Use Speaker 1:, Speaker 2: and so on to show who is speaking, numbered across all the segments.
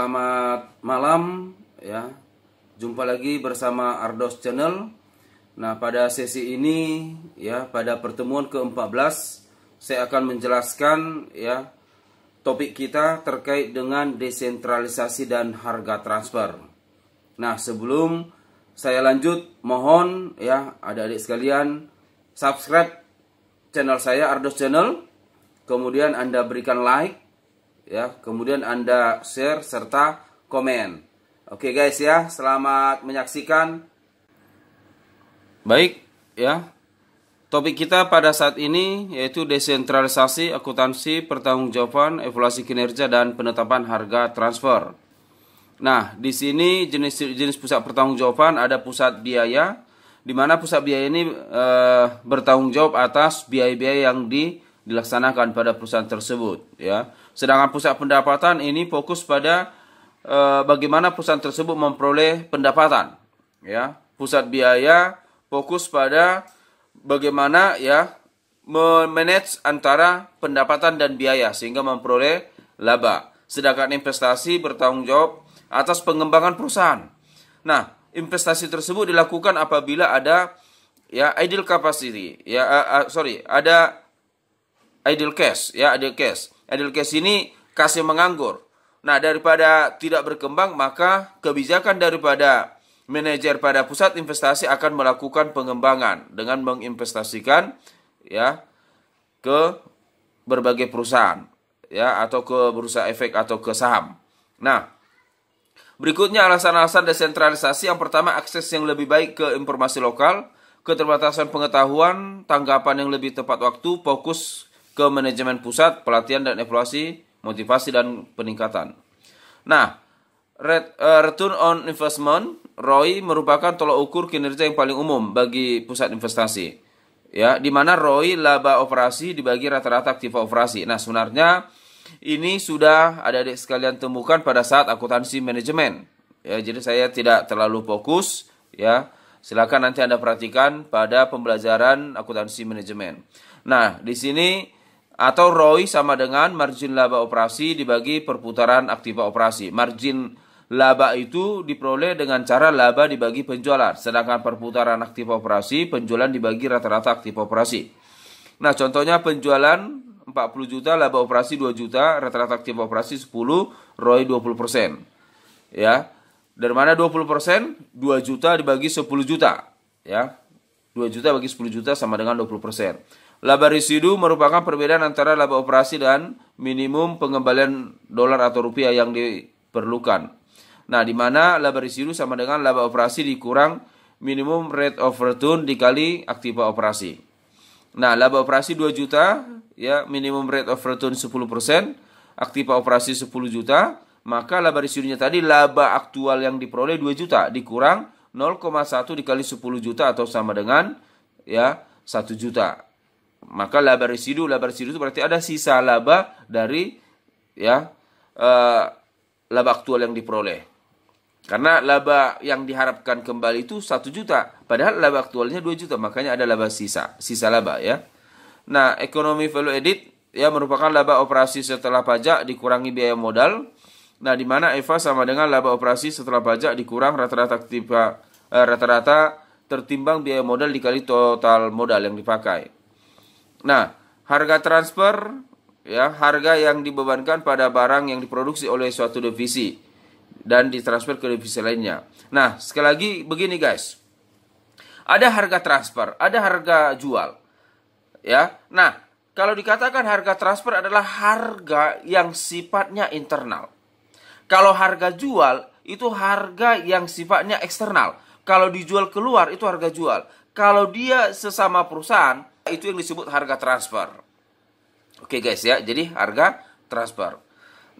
Speaker 1: selamat malam ya. Jumpa lagi bersama Ardos Channel. Nah, pada sesi ini ya, pada pertemuan ke-14 saya akan menjelaskan ya topik kita terkait dengan desentralisasi dan harga transfer. Nah, sebelum saya lanjut, mohon ya adik-adik sekalian subscribe channel saya Ardos Channel. Kemudian Anda berikan like ya. Kemudian Anda share serta komen. Oke guys ya, selamat menyaksikan. Baik, ya. Topik kita pada saat ini yaitu desentralisasi akuntansi pertanggungjawaban evaluasi kinerja dan penetapan harga transfer. Nah, di sini jenis-jenis pusat pertanggungjawaban ada pusat biaya di mana pusat biaya ini e, bertanggung jawab atas biaya-biaya yang di, dilaksanakan pada perusahaan tersebut ya. Sedangkan pusat pendapatan ini fokus pada e, bagaimana pusat tersebut memperoleh pendapatan. Ya, pusat biaya fokus pada bagaimana ya memanage antara pendapatan dan biaya sehingga memperoleh laba. Sedangkan investasi bertanggung jawab atas pengembangan perusahaan. Nah, investasi tersebut dilakukan apabila ada ya idle capacity, ya uh, uh, sorry, ada idle cash, ya idle cash. Adil case ini kasih menganggur. Nah, daripada tidak berkembang, maka kebijakan daripada manajer pada pusat investasi akan melakukan pengembangan dengan menginvestasikan ya ke berbagai perusahaan ya atau ke bursa efek atau ke saham. Nah, berikutnya alasan-alasan desentralisasi yang pertama akses yang lebih baik ke informasi lokal, keterbatasan pengetahuan, tanggapan yang lebih tepat waktu, fokus ke manajemen pusat, pelatihan dan evaluasi, motivasi dan peningkatan. Nah, eh, return on investment ROI merupakan tolak ukur kinerja yang paling umum bagi pusat investasi. Ya, di mana ROI laba operasi dibagi rata-rata aktiva operasi. Nah, sebenarnya ini sudah ada di sekalian temukan pada saat akuntansi manajemen. Ya, jadi saya tidak terlalu fokus ya. Silakan nanti Anda perhatikan pada pembelajaran akuntansi manajemen. Nah, di sini atau ROI sama dengan margin laba operasi dibagi perputaran aktiva operasi. Margin laba itu diperoleh dengan cara laba dibagi penjualan, sedangkan perputaran aktiva operasi penjualan dibagi rata-rata aktiva operasi. Nah, contohnya penjualan 40 juta, laba operasi 2 juta, rata-rata aktiva operasi 10, ROI 20%. Ya. Dari mana 20%? 2 juta dibagi 10 juta, ya. 2 juta bagi 10 juta sama dengan 20%. Laba residu merupakan perbedaan antara laba operasi dan minimum pengembalian dolar atau rupiah yang diperlukan. Nah, di mana laba residu sama dengan laba operasi dikurang minimum rate of return dikali aktiva operasi. Nah, laba operasi 2 juta, ya minimum rate of return 10%, aktiva operasi 10 juta, maka laba residunya tadi laba aktual yang diperoleh 2 juta dikurang 0,1 dikali 10 juta atau sama dengan ya 1 juta. Maka laba residu, laba residu itu berarti ada sisa laba dari ya uh, eh, laba aktual yang diperoleh. Karena laba yang diharapkan kembali itu satu juta, padahal laba aktualnya 2 juta, makanya ada laba sisa, sisa laba ya. Nah, ekonomi value edit ya merupakan laba operasi setelah pajak dikurangi biaya modal. Nah, di mana Eva sama dengan laba operasi setelah pajak dikurang rata-rata eh, rata-rata tertimbang biaya modal dikali total modal yang dipakai. Nah, harga transfer ya harga yang dibebankan pada barang yang diproduksi oleh suatu divisi dan ditransfer ke divisi lainnya. Nah, sekali lagi begini guys. Ada harga transfer, ada harga jual. Ya. Nah, kalau dikatakan harga transfer adalah harga yang sifatnya internal. Kalau harga jual itu harga yang sifatnya eksternal. Kalau dijual keluar itu harga jual. Kalau dia sesama perusahaan itu yang disebut harga transfer. Oke okay guys ya, jadi harga transfer.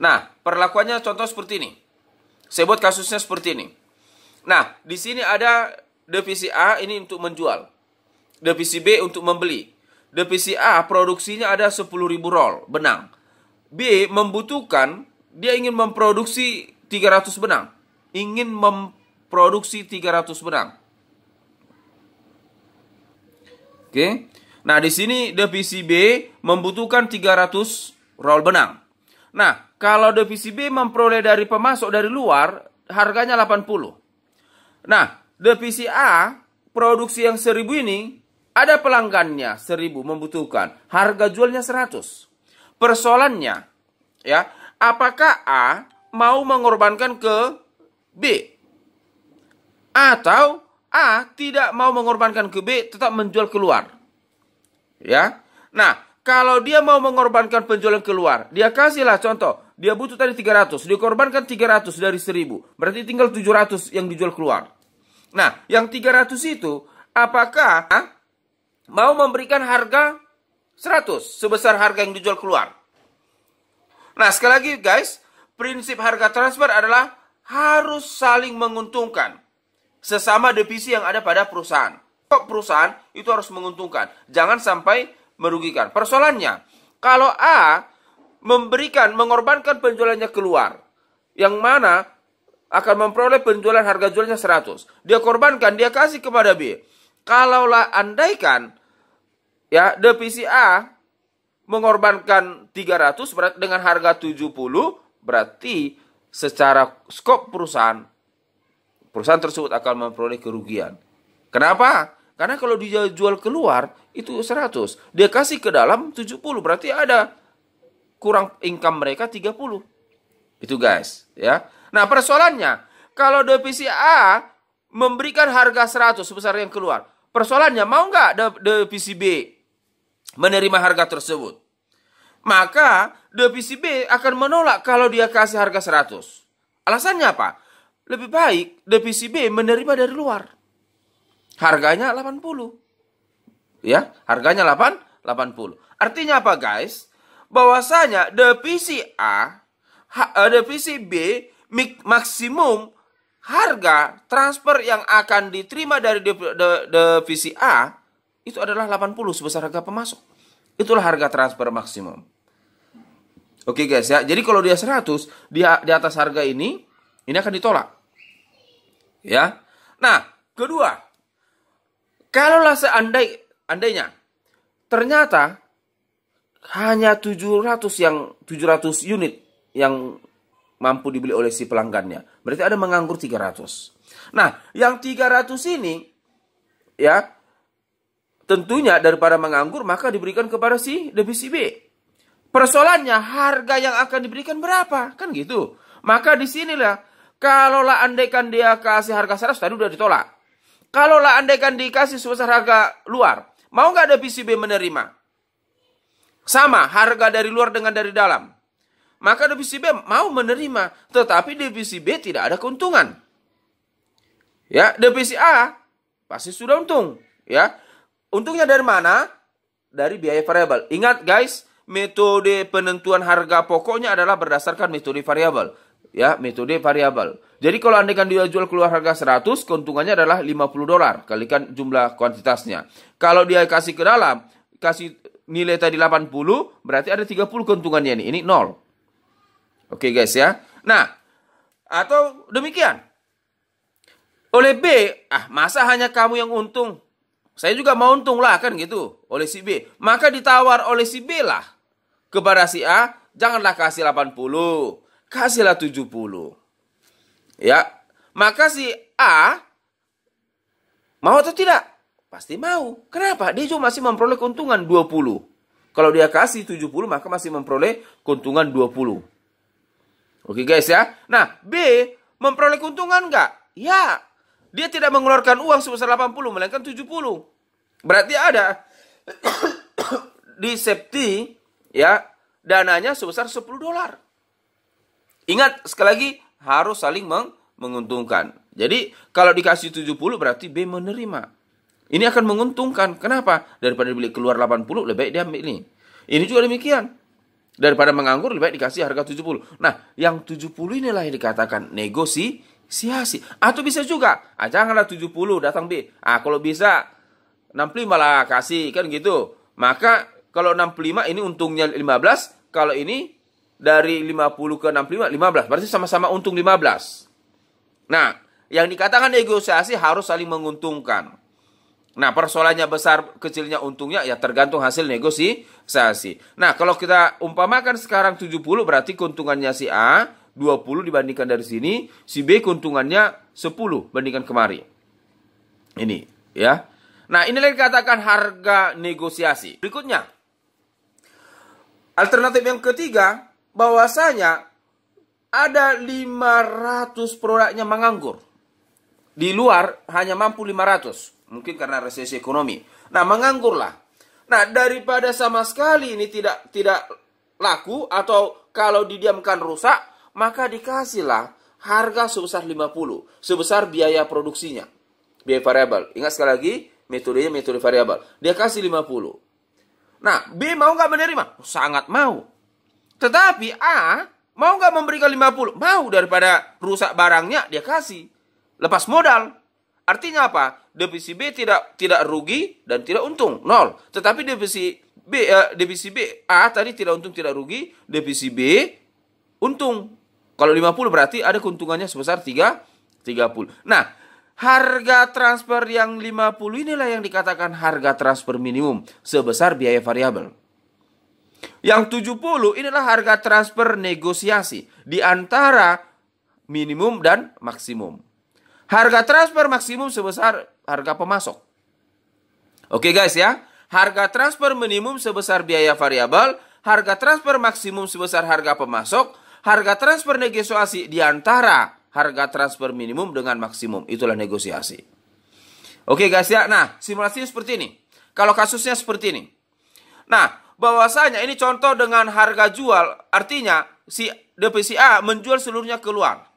Speaker 1: Nah, perlakuannya contoh seperti ini. Saya buat kasusnya seperti ini. Nah, di sini ada divisi A ini untuk menjual. Divisi B untuk membeli. Divisi A produksinya ada 10.000 roll benang. B membutuhkan dia ingin memproduksi 300 benang. Ingin memproduksi 300 benang. Oke. Okay. Nah, di sini divisi B membutuhkan 300 roll benang. Nah, kalau divisi B memperoleh dari pemasok dari luar, harganya 80. Nah, divisi A produksi yang 1000 ini ada pelanggannya 1000 membutuhkan, harga jualnya 100. Persoalannya ya, apakah A mau mengorbankan ke B? Atau A tidak mau mengorbankan ke B tetap menjual keluar? Ya. Nah, kalau dia mau mengorbankan penjualan keluar, dia kasihlah contoh, dia butuh tadi 300, dikorbankan 300 dari 1000, berarti tinggal 700 yang dijual keluar. Nah, yang 300 itu apakah mau memberikan harga 100 sebesar harga yang dijual keluar? Nah, sekali lagi guys, prinsip harga transfer adalah harus saling menguntungkan sesama divisi yang ada pada perusahaan perusahaan itu harus menguntungkan. Jangan sampai merugikan. Persoalannya, kalau A memberikan, mengorbankan penjualannya keluar, yang mana akan memperoleh penjualan harga jualnya 100. Dia korbankan, dia kasih kepada B. Kalaulah andaikan ya divisi A mengorbankan 300 berat dengan harga 70 berarti secara skop perusahaan perusahaan tersebut akan memperoleh kerugian. Kenapa? Karena kalau dia jual keluar itu 100, dia kasih ke dalam 70, berarti ada kurang income mereka 30. Itu guys, ya. Nah, persoalannya kalau divisi A memberikan harga 100 sebesar yang keluar, persoalannya mau nggak divisi B menerima harga tersebut? Maka divisi B akan menolak kalau dia kasih harga 100. Alasannya apa? Lebih baik divisi B menerima dari luar. Harganya 80. Ya, harganya 8 80. Artinya apa, guys? Bahwasanya divisi A, eh, divisi B maksimum harga transfer yang akan diterima dari divisi A itu adalah 80 sebesar harga pemasok. Itulah harga transfer maksimum. Oke guys ya. Jadi kalau dia 100 dia di atas harga ini ini akan ditolak. Ya. Nah, kedua, Kalaulah seandai andainya ternyata hanya 700 yang 700 unit yang mampu dibeli oleh si pelanggannya. Berarti ada menganggur 300. Nah, yang 300 ini ya tentunya daripada menganggur maka diberikan kepada si DBCB. Persoalannya harga yang akan diberikan berapa? Kan gitu. Maka disinilah kalaulah andaikan dia kasih harga 100 tadi udah ditolak. Kalau Kalaulah andaikan dikasih sebesar harga luar, mau nggak ada PCB menerima? Sama harga dari luar dengan dari dalam. Maka ada DPCB mau menerima, tetapi DPCB tidak ada keuntungan. Ya, DPC A pasti sudah untung, ya. Untungnya dari mana? Dari biaya variabel. Ingat guys, metode penentuan harga pokoknya adalah berdasarkan metode variabel ya metode variabel. Jadi kalau andaikan dia jual keluar harga 100, keuntungannya adalah 50 dolar kalikan jumlah kuantitasnya. Kalau dia kasih ke dalam, kasih nilai tadi 80, berarti ada 30 keuntungannya nih. Ini 0. Oke okay guys ya. Nah, atau demikian. Oleh B, ah masa hanya kamu yang untung? Saya juga mau untung lah kan gitu oleh si B. Maka ditawar oleh si B lah kepada si A, janganlah kasih 80 kasihlah 70. Ya. Maka si A mau atau tidak? Pasti mau. Kenapa? Dia juga masih memperoleh keuntungan 20. Kalau dia kasih 70 maka masih memperoleh keuntungan 20. Oke guys ya. Nah, B memperoleh keuntungan nggak? Ya. Dia tidak mengeluarkan uang sebesar 80 melainkan 70. Berarti ada di safety ya dananya sebesar 10 dolar. Ingat sekali lagi harus saling meng menguntungkan. Jadi kalau dikasih 70 berarti B menerima. Ini akan menguntungkan. Kenapa? Daripada beli keluar 80 lebih baik dia ambil ini. Ini juga demikian. Daripada menganggur lebih baik dikasih harga 70. Nah, yang 70 inilah yang dikatakan negosiasi. siasi. Atau bisa juga, ah, janganlah 70 datang B. Ah, kalau bisa 65 lah kasih kan gitu. Maka kalau 65 ini untungnya 15, kalau ini dari 50 ke 65, 15. Berarti sama-sama untung 15. Nah, yang dikatakan negosiasi harus saling menguntungkan. Nah, persoalannya besar kecilnya untungnya ya tergantung hasil negosiasi. Nah, kalau kita umpamakan sekarang 70 berarti keuntungannya si A 20 dibandingkan dari sini, si B keuntungannya 10 bandingkan kemari. Ini, ya. Nah, inilah yang dikatakan harga negosiasi. Berikutnya, alternatif yang ketiga bahwasanya ada 500 produknya menganggur. Di luar hanya mampu 500. Mungkin karena resesi ekonomi. Nah, menganggurlah. Nah, daripada sama sekali ini tidak tidak laku atau kalau didiamkan rusak, maka dikasihlah harga sebesar 50, sebesar biaya produksinya. Biaya variabel. Ingat sekali lagi, metodenya metode variabel. Dia kasih 50. Nah, B mau nggak menerima? Sangat mau. Tetapi A mau nggak memberikan 50? Mau daripada rusak barangnya dia kasih. Lepas modal. Artinya apa? Divisi B tidak tidak rugi dan tidak untung, nol. Tetapi divisi B eh, divisi B A tadi tidak untung tidak rugi, divisi B untung. Kalau 50 berarti ada keuntungannya sebesar 3 30. Nah, harga transfer yang 50 inilah yang dikatakan harga transfer minimum sebesar biaya variabel. Yang 70 inilah harga transfer negosiasi di antara minimum dan maksimum. Harga transfer maksimum sebesar harga pemasok. Oke guys ya, harga transfer minimum sebesar biaya variabel, harga transfer maksimum sebesar harga pemasok, harga transfer negosiasi di antara harga transfer minimum dengan maksimum. Itulah negosiasi. Oke guys ya, nah simulasinya seperti ini. Kalau kasusnya seperti ini. Nah, bahwasanya ini contoh dengan harga jual, artinya si DPC A menjual seluruhnya keluar.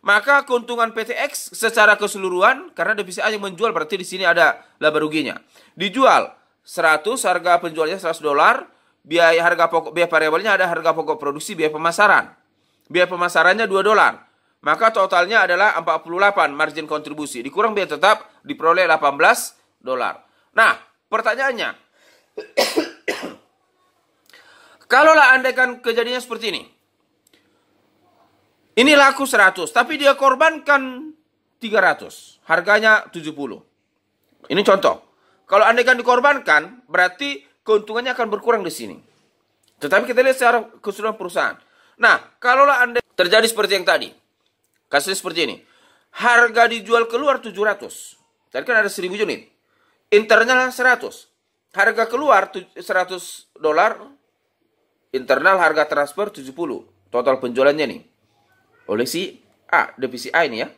Speaker 1: Maka keuntungan PTX secara keseluruhan karena DPC A yang menjual berarti di sini ada laba ruginya. Dijual 100 harga penjualnya 100 dolar, biaya harga pokok biaya variabelnya ada harga pokok produksi, biaya pemasaran. Biaya pemasarannya 2 dolar. Maka totalnya adalah 48 margin kontribusi. Dikurang biaya tetap diperoleh 18 dolar. Nah, pertanyaannya Kalaulah andaikan kejadiannya seperti ini. Ini laku 100, tapi dia korbankan 300. Harganya 70. Ini contoh. Kalau andaikan dikorbankan, berarti keuntungannya akan berkurang di sini. Tetapi kita lihat secara keseluruhan perusahaan. Nah, kalaulah anda terjadi seperti yang tadi. Kasusnya seperti ini. Harga dijual keluar 700. Tadi kan ada 1000 unit. Internalnya 100. Harga keluar 100 dolar, internal harga transfer 70. Total penjualannya nih. Oleh si A, divisi A ini ya.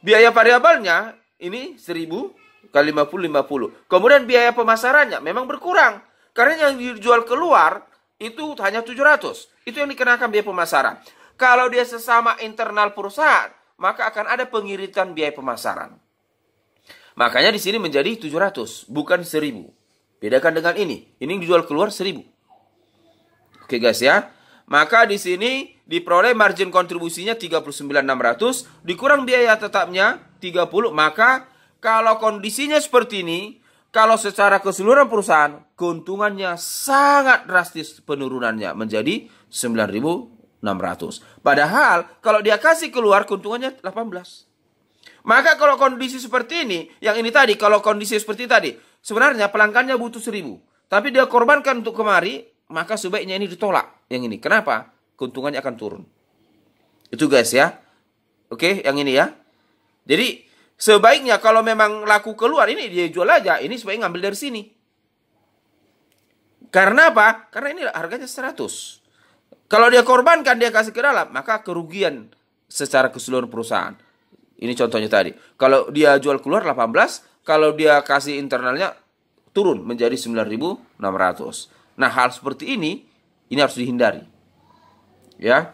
Speaker 1: Biaya variabelnya ini 1000 kali 50 50. Kemudian biaya pemasarannya memang berkurang karena yang dijual keluar itu hanya 700. Itu yang dikenakan biaya pemasaran. Kalau dia sesama internal perusahaan, maka akan ada pengiritan biaya pemasaran. Makanya di sini menjadi 700, bukan 1000. Bedakan dengan ini. Ini yang dijual keluar 1000. Oke guys ya. Maka di sini diperoleh margin kontribusinya 39.600 dikurang biaya tetapnya 30 maka kalau kondisinya seperti ini kalau secara keseluruhan perusahaan keuntungannya sangat drastis penurunannya menjadi 9.600 padahal kalau dia kasih keluar keuntungannya 18 maka kalau kondisi seperti ini yang ini tadi kalau kondisi seperti tadi sebenarnya pelanggannya butuh 1000 tapi dia korbankan untuk kemari maka sebaiknya ini ditolak yang ini. Kenapa? Keuntungannya akan turun. Itu guys ya. Oke, yang ini ya. Jadi sebaiknya kalau memang laku keluar ini dia jual aja, ini sebaiknya ngambil dari sini. Karena apa? Karena ini harganya 100. Kalau dia korbankan dia kasih ke dalam, maka kerugian secara keseluruhan perusahaan. Ini contohnya tadi. Kalau dia jual keluar 18, kalau dia kasih internalnya turun menjadi 9.600. Nah, hal seperti ini ini harus dihindari. Ya.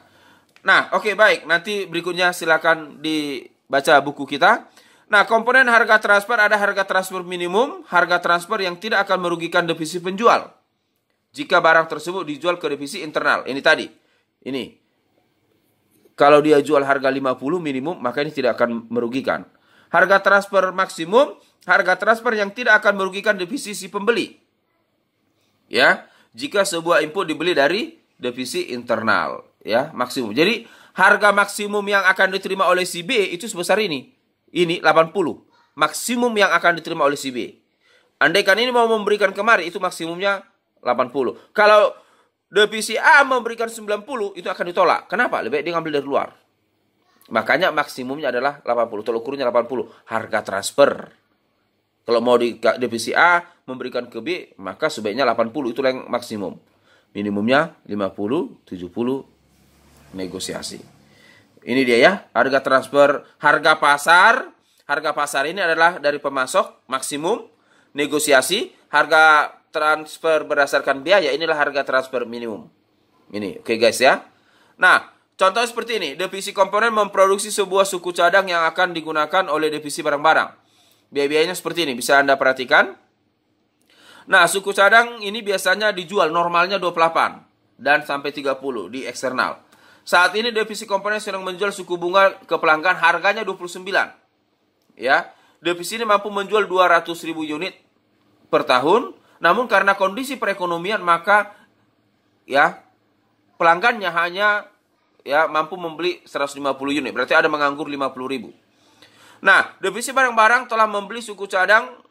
Speaker 1: Nah, oke okay, baik. Nanti berikutnya silakan dibaca buku kita. Nah, komponen harga transfer ada harga transfer minimum, harga transfer yang tidak akan merugikan divisi penjual. Jika barang tersebut dijual ke divisi internal. Ini tadi. Ini. Kalau dia jual harga 50 minimum, maka ini tidak akan merugikan. Harga transfer maksimum, harga transfer yang tidak akan merugikan divisi si pembeli. Ya jika sebuah input dibeli dari divisi internal ya maksimum. Jadi harga maksimum yang akan diterima oleh si itu sebesar ini. Ini 80. Maksimum yang akan diterima oleh si B. Andaikan ini mau memberikan kemari itu maksimumnya 80. Kalau divisi A memberikan 90 itu akan ditolak. Kenapa? Lebih baik dia ngambil dari luar. Makanya maksimumnya adalah 80. Tolak ukurnya 80. Harga transfer. Kalau mau di divisi A memberikan ke B, maka sebaiknya 80 itu yang maksimum. Minimumnya 50, 70 negosiasi. Ini dia ya, harga transfer, harga pasar. Harga pasar ini adalah dari pemasok maksimum negosiasi, harga transfer berdasarkan biaya inilah harga transfer minimum. Ini, oke okay guys ya. Nah, contoh seperti ini, divisi komponen memproduksi sebuah suku cadang yang akan digunakan oleh divisi barang-barang. Biaya-biayanya seperti ini, bisa Anda perhatikan. Nah, suku cadang ini biasanya dijual normalnya 28 dan sampai 30 di eksternal. Saat ini divisi komponen sedang menjual suku bunga ke pelanggan harganya 29. Ya, divisi ini mampu menjual 200.000 unit per tahun. Namun karena kondisi perekonomian maka ya pelanggannya hanya ya mampu membeli 150 unit. Berarti ada menganggur 50.000. Nah, divisi barang-barang telah membeli suku cadang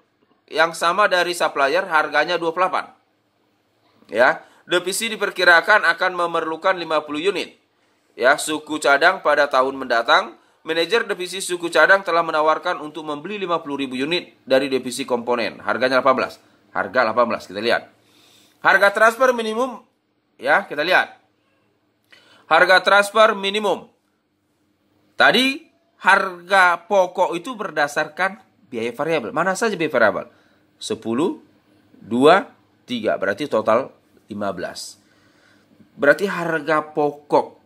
Speaker 1: yang sama dari supplier harganya 28. Ya, divisi diperkirakan akan memerlukan 50 unit. Ya, suku cadang pada tahun mendatang, manajer divisi suku cadang telah menawarkan untuk membeli 50.000 unit dari divisi komponen. Harganya 18. Harga 18 kita lihat. Harga transfer minimum ya, kita lihat. Harga transfer minimum. Tadi harga pokok itu berdasarkan biaya variabel. Mana saja biaya variabel? 10, 2, 3. Berarti total 15. Berarti harga pokok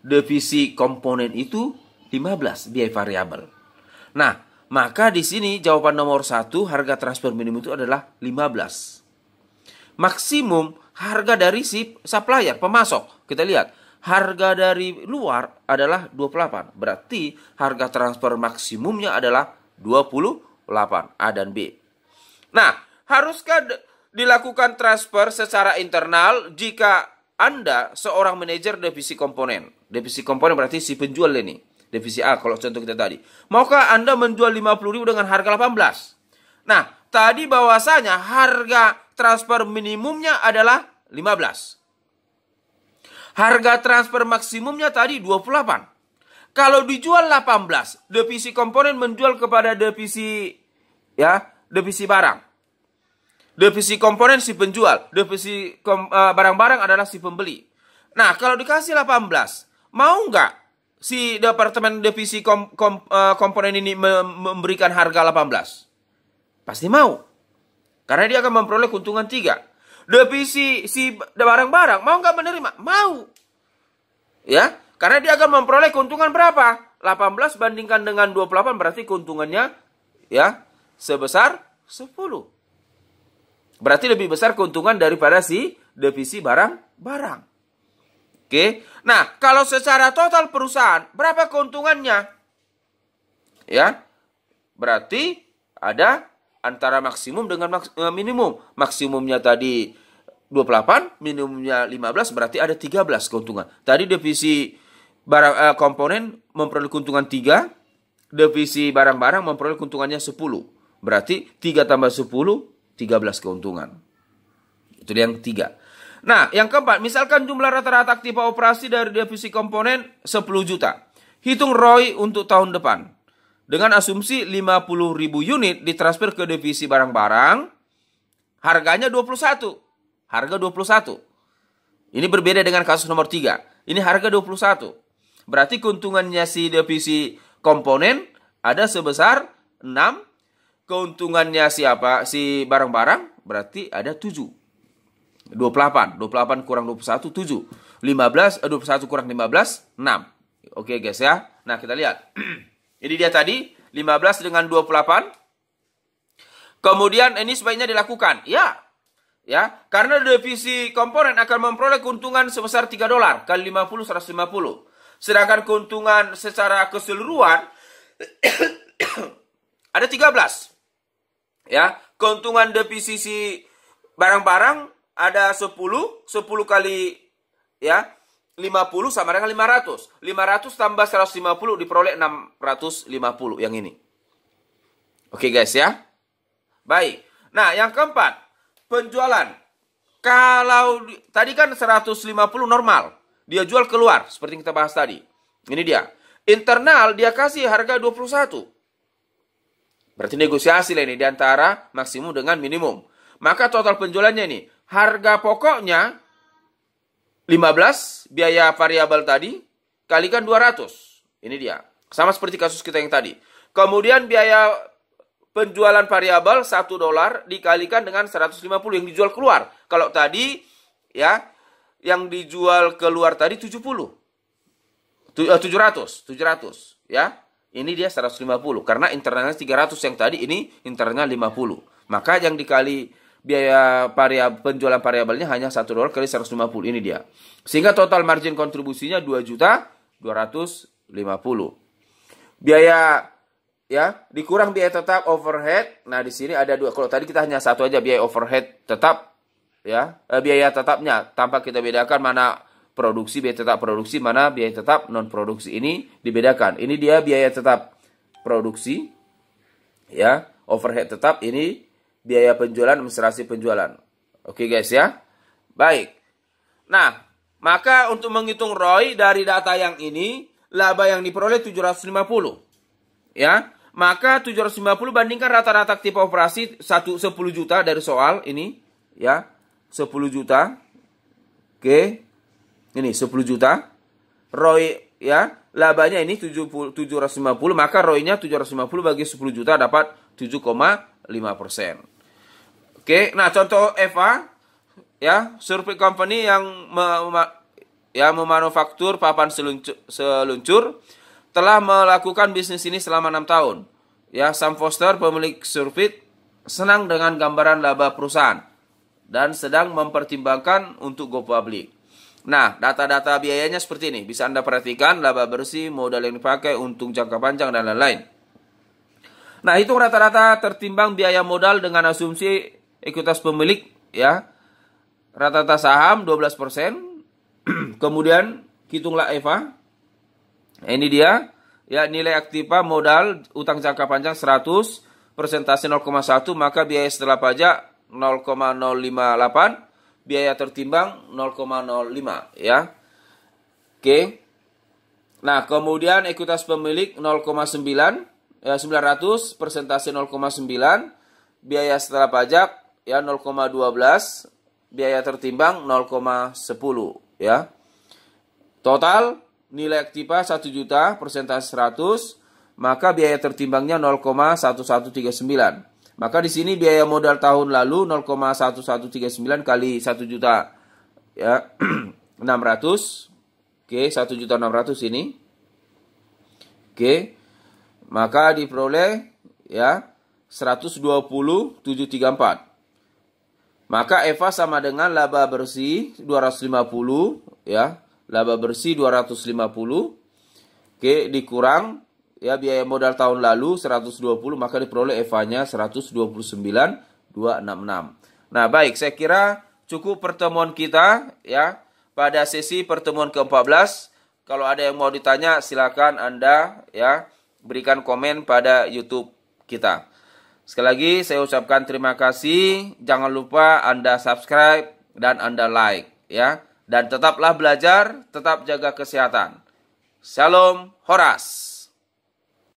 Speaker 1: divisi komponen itu 15 biaya variabel. Nah, maka di sini jawaban nomor satu harga transfer minimum itu adalah 15. Maksimum harga dari si supplier, pemasok. Kita lihat, harga dari luar adalah 28. Berarti harga transfer maksimumnya adalah 20 8 A dan B. Nah, haruskah dilakukan transfer secara internal jika Anda seorang manajer divisi komponen? Divisi komponen berarti si penjual ini, divisi A kalau contoh kita tadi. Maukah Anda menjual 50 ribu dengan harga 18? Nah, tadi bahwasanya harga transfer minimumnya adalah 15. Harga transfer maksimumnya tadi 28. Kalau dijual 18, divisi komponen menjual kepada divisi ya devisi barang. Devisi komponen si penjual, devisi eh, barang-barang adalah si pembeli. Nah, kalau dikasih 18, mau nggak si departemen devisi kom, kom, eh, komponen ini memberikan harga 18? Pasti mau. Karena dia akan memperoleh keuntungan tiga. Divisi si barang-barang, mau nggak menerima? Mau. Ya, karena dia akan memperoleh keuntungan berapa? 18 bandingkan dengan 28 berarti keuntungannya ya sebesar 10. Berarti lebih besar keuntungan daripada si devisi barang-barang. Oke. Nah, kalau secara total perusahaan, berapa keuntungannya? Ya. Berarti ada antara maksimum dengan eh, minimum. Maksimumnya tadi 28, minimumnya 15, berarti ada 13 keuntungan. Tadi divisi barang eh, komponen memperoleh keuntungan 3, divisi barang-barang memperoleh keuntungannya 10. Berarti 3 tambah 10, 13 keuntungan. Itu yang ketiga. Nah, yang keempat, misalkan jumlah rata-rata aktiva operasi dari divisi komponen 10 juta. Hitung ROI untuk tahun depan. Dengan asumsi 50 ribu unit ditransfer ke divisi barang-barang, harganya 21. Harga 21. Ini berbeda dengan kasus nomor 3. Ini harga 21. Berarti keuntungannya si divisi komponen ada sebesar 6 keuntungannya siapa? Si barang-barang berarti ada 7. 28, 28 kurang 21 7. 15 21 kurang 15 6. Oke guys ya. Nah, kita lihat. Jadi dia tadi 15 dengan 28. Kemudian ini sebaiknya dilakukan. Ya. Ya, karena divisi komponen akan memperoleh keuntungan sebesar 3 dolar kali 50 150. Sedangkan keuntungan secara keseluruhan ada 13 ya keuntungan sisi barang-barang ada 10 10 kali ya 50 sama dengan 500 500 tambah 150 diperoleh 650 yang ini oke okay, guys ya baik nah yang keempat penjualan kalau tadi kan 150 normal dia jual keluar seperti yang kita bahas tadi ini dia internal dia kasih harga 21 Berarti negosiasi lah ini di antara maksimum dengan minimum. Maka total penjualannya ini, harga pokoknya 15 biaya variabel tadi kalikan 200. Ini dia. Sama seperti kasus kita yang tadi. Kemudian biaya penjualan variabel 1 dolar dikalikan dengan 150 yang dijual keluar. Kalau tadi ya yang dijual keluar tadi 70. 700, 700 ya ini dia 150 karena internalnya 300 yang tadi ini internalnya 50 maka yang dikali biaya variabel penjualan variabelnya hanya 1 dolar kali 150 ini dia sehingga total margin kontribusinya 2 juta 250 biaya ya dikurang biaya tetap overhead nah di sini ada dua kalau tadi kita hanya satu aja biaya overhead tetap ya eh, biaya tetapnya tanpa kita bedakan mana produksi, biaya tetap produksi, mana biaya tetap non produksi. Ini dibedakan. Ini dia biaya tetap produksi ya, overhead tetap ini biaya penjualan, administrasi penjualan. Oke guys ya. Baik. Nah, maka untuk menghitung ROI dari data yang ini, laba yang diperoleh 750. Ya. Maka 750 bandingkan rata-rata tipe operasi 1 10 juta dari soal ini, ya. 10 juta. Oke ini 10 juta. Roy ya, labanya ini 70, 750, maka roynya 750 bagi 10 juta dapat 7,5 persen. Oke, nah contoh Eva ya, survei company yang me ya memanufaktur papan seluncur, seluncur telah melakukan bisnis ini selama enam tahun. Ya, Sam Foster pemilik Surfit senang dengan gambaran laba perusahaan dan sedang mempertimbangkan untuk go public. Nah, data-data biayanya seperti ini. Bisa Anda perhatikan, laba bersih, modal yang dipakai, untung jangka panjang, dan lain-lain. Nah, hitung rata-rata tertimbang biaya modal dengan asumsi ekuitas pemilik, ya. Rata-rata saham 12%. Kemudian, hitunglah EVA. Nah, ini dia, ya nilai aktiva modal utang jangka panjang 100, persentase 0,1, maka biaya setelah pajak 0,058 biaya tertimbang 0,05 ya. Oke. Nah, kemudian ekuitas pemilik 0,9 ya 900 persentase 0,9 biaya setelah pajak ya 0,12 biaya tertimbang 0,10 ya. Total nilai aktiva 1 juta persentase 100 maka biaya tertimbangnya 0,1139 maka di sini biaya modal tahun lalu 0,1139 kali 1 juta ya 600. Oke, 1 juta 600 ini. Oke. Maka diperoleh ya 120.734. Maka Eva sama dengan laba bersih 250 ya. Laba bersih 250. Oke, dikurang ya biaya modal tahun lalu 120 maka diperoleh EVA-nya 129,266. Nah, baik, saya kira cukup pertemuan kita ya pada sesi pertemuan ke-14. Kalau ada yang mau ditanya silakan Anda ya berikan komen pada YouTube kita. Sekali lagi saya ucapkan terima kasih. Jangan lupa Anda subscribe dan Anda like ya. Dan tetaplah belajar, tetap jaga kesehatan. Shalom Horas.